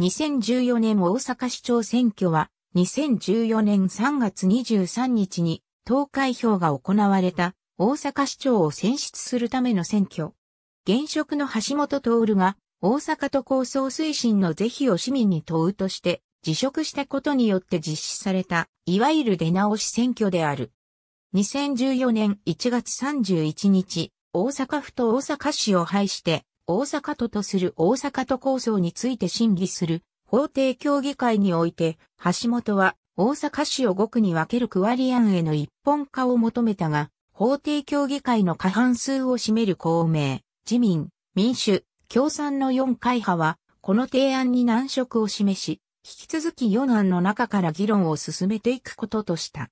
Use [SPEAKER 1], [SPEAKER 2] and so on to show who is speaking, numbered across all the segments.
[SPEAKER 1] 2014年大阪市長選挙は、2014年3月23日に投開票が行われた大阪市長を選出するための選挙。現職の橋本徹が大阪都構想推進の是非を市民に問うとして辞職したことによって実施された、いわゆる出直し選挙である。2014年1月31日、大阪府と大阪市を廃して大阪都とする大阪都構想について審議する法定協議会において、橋本は大阪市を5区に分ける区割り案への一本化を求めたが、法定協議会の過半数を占める公明、自民、民主、共産の4会派は、この提案に難色を示し、引き続き4案の中から議論を進めていくこととした。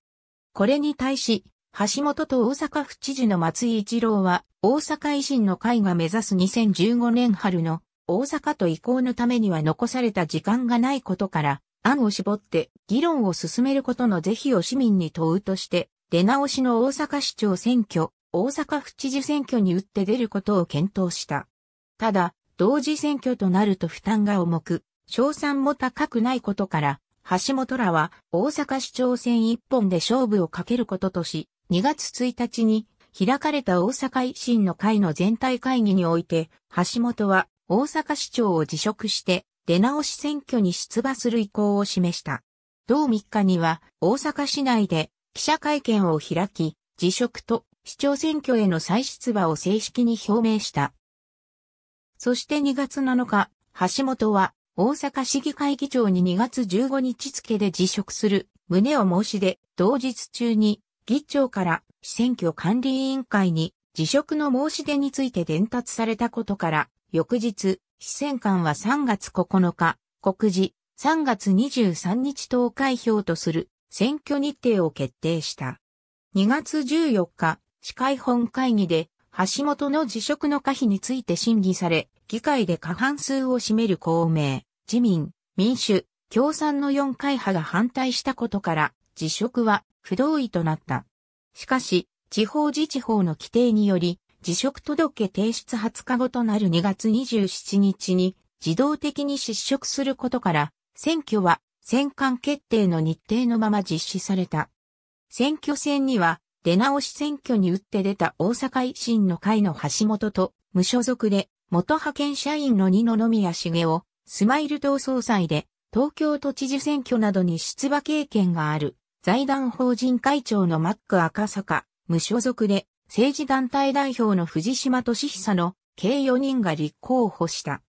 [SPEAKER 1] これに対し、橋本と大阪府知事の松井一郎は、大阪維新の会が目指す2015年春の大阪と移行のためには残された時間がないことから、案を絞って議論を進めることの是非を市民に問うとして、出直しの大阪市長選挙、大阪府知事選挙に打って出ることを検討した。ただ、同時選挙となると負担が重く、賞賛も高くないことから、橋本らは大阪市長選一本で勝負をかけることとし、2月1日に開かれた大阪維新の会の全体会議において、橋本は大阪市長を辞職して出直し選挙に出馬する意向を示した。同3日には大阪市内で記者会見を開き、辞職と市長選挙への再出馬を正式に表明した。そして2月7日、橋本は大阪市議会議長に2月15日付で辞職する旨を申し出、同日中に議長から市選挙管理委員会に辞職の申し出について伝達されたことから、翌日、市選官は3月9日、告示、3月23日投開票とする選挙日程を決定した。2月14日、市会本会議で、橋本の辞職の可否について審議され、議会で過半数を占める公明、自民、民主、共産の4会派が反対したことから、辞職は不同意となった。しかし、地方自治法の規定により、辞職届提出20日後となる2月27日に自動的に失職することから、選挙は選管決定の日程のまま実施された。選挙戦には、出直し選挙に打って出た大阪維新の会の橋本と、無所属で、元派遣社員の二野宮茂雄、スマイル党総裁で、東京都知事選挙などに出馬経験がある、財団法人会長のマック赤坂、無所属で、政治団体代表の藤島敏久の計4人が立候補した。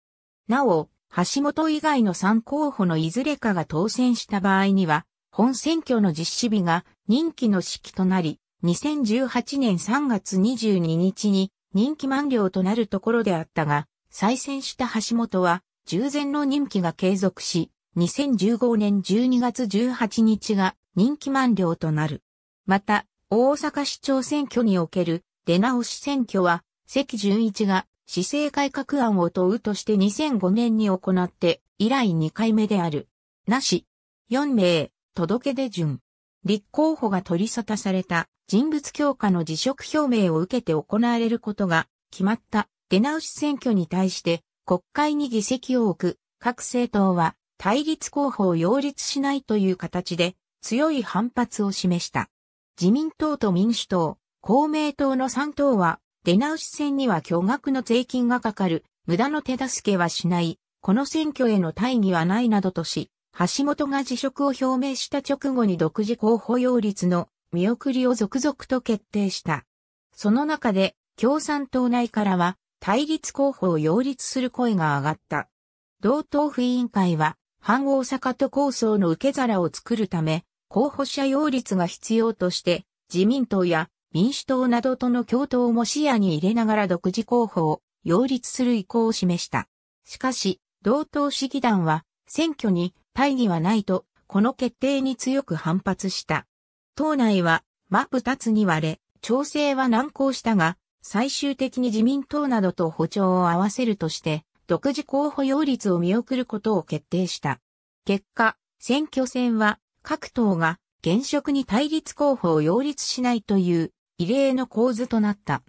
[SPEAKER 1] なお、橋本以外の3候補のいずれかが当選した場合には、本選挙の実施日が任期の式となり、2018年3月22日に任期満了となるところであったが、再選した橋本は、従前の任期が継続し、2015年12月18日が任期満了となる。また、大阪市長選挙における出直し選挙は、関淳一が市政改革案を問うとして2005年に行って以来2回目である。なし、4名、届け出順。立候補が取り沙汰された人物強化の辞職表明を受けて行われることが決まった出直し選挙に対して国会に議席を置く各政党は対立候補を擁立しないという形で強い反発を示した。自民党と民主党、公明党の3党は、出直し選には巨額の税金がかかる、無駄の手助けはしない、この選挙への大義はないなどとし、橋本が辞職を表明した直後に独自候補擁立の見送りを続々と決定した。その中で共産党内からは対立候補を擁立する声が上がった。同党府委員会は反大阪都構想の受け皿を作るため候補者擁立が必要として、自民党や民主党などとの共闘も視野に入れながら独自候補を擁立する意向を示した。しかし、同党市議団は選挙に大義はないと、この決定に強く反発した。党内は真っ二つに割れ、調整は難航したが、最終的に自民党などと歩調を合わせるとして、独自候補擁立を見送ることを決定した。結果、選挙戦は各党が現職に対立候補を擁立しないという異例の構図となった。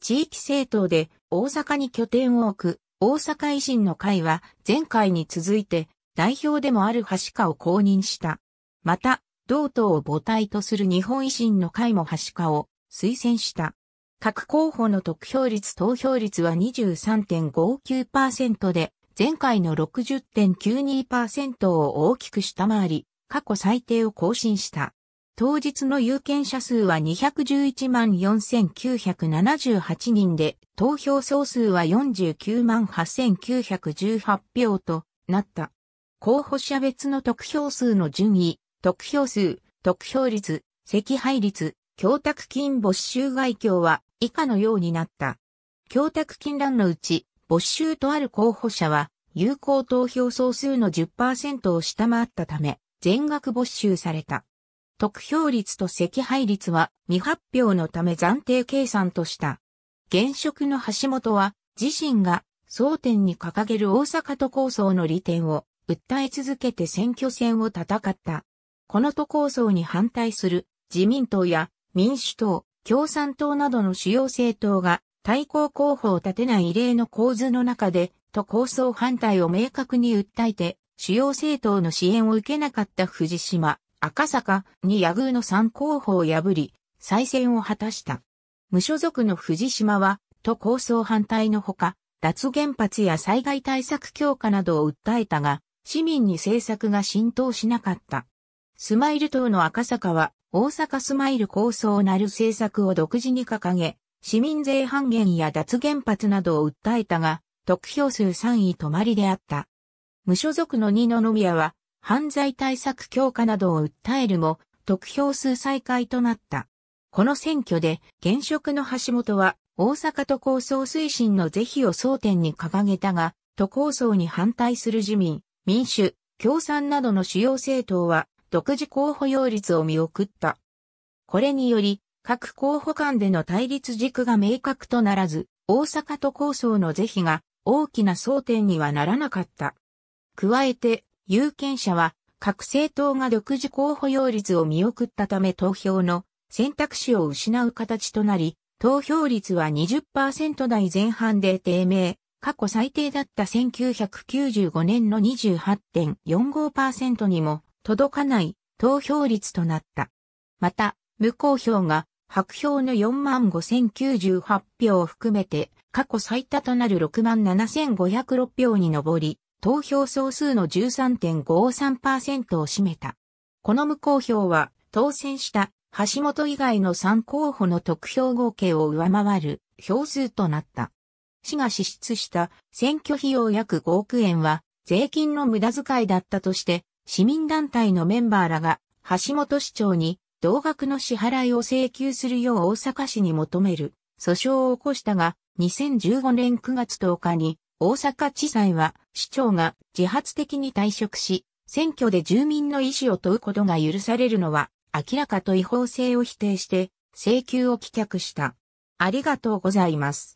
[SPEAKER 1] 地域政党で大阪に拠点を置く大阪維新の会は前回に続いて代表でもある橋川を公認した。また、同党を母体とする日本維新の会も橋川を推薦した。各候補の得票率投票率は23.59%で前回の60.92%を大きく下回り、過去最低を更新した。当日の有権者数は211万4978人で、投票総数は49万8918票となった。候補者別の得票数の順位、得票数、得票率、赤配率、供託金没収外境は以下のようになった。供託金欄のうち、没収とある候補者は、有効投票総数の10%を下回ったため、全額没収された。得票率と赤配率は未発表のため暫定計算とした。現職の橋本は自身が争点に掲げる大阪都構想の利点を訴え続けて選挙戦を戦った。この都構想に反対する自民党や民主党、共産党などの主要政党が対抗候補を立てない異例の構図の中で都構想反対を明確に訴えて主要政党の支援を受けなかった藤島、赤坂に野宮の3候補を破り、再選を果たした。無所属の藤島は、都構想反対のほか、脱原発や災害対策強化などを訴えたが、市民に政策が浸透しなかった。スマイル党の赤坂は、大阪スマイル構想なる政策を独自に掲げ、市民税半減や脱原発などを訴えたが、得票数3位止まりであった。無所属の二宮は、犯罪対策強化などを訴えるも、得票数再開となった。この選挙で、現職の橋本は、大阪都構想推進の是非を争点に掲げたが、都構想に反対する自民、民主、共産などの主要政党は、独自候補擁立を見送った。これにより、各候補間での対立軸が明確とならず、大阪都構想の是非が大きな争点にはならなかった。加えて、有権者は各政党が独自候補擁立を見送ったため投票の選択肢を失う形となり、投票率は20%台前半で低迷、過去最低だった1995年の28.45%にも届かない投票率となった。また、無公表が白票の45,098票を含めて過去最多となる67,506票に上り、投票総数の13.53%を占めた。この無効票は当選した橋本以外の3候補の得票合計を上回る票数となった。市が支出した選挙費用約5億円は税金の無駄遣いだったとして市民団体のメンバーらが橋本市長に同額の支払いを請求するよう大阪市に求める訴訟を起こしたが2015年9月10日に大阪地裁は、市長が自発的に退職し、選挙で住民の意思を問うことが許されるのは、明らかと違法性を否定して、請求を棄却した。ありがとうございます。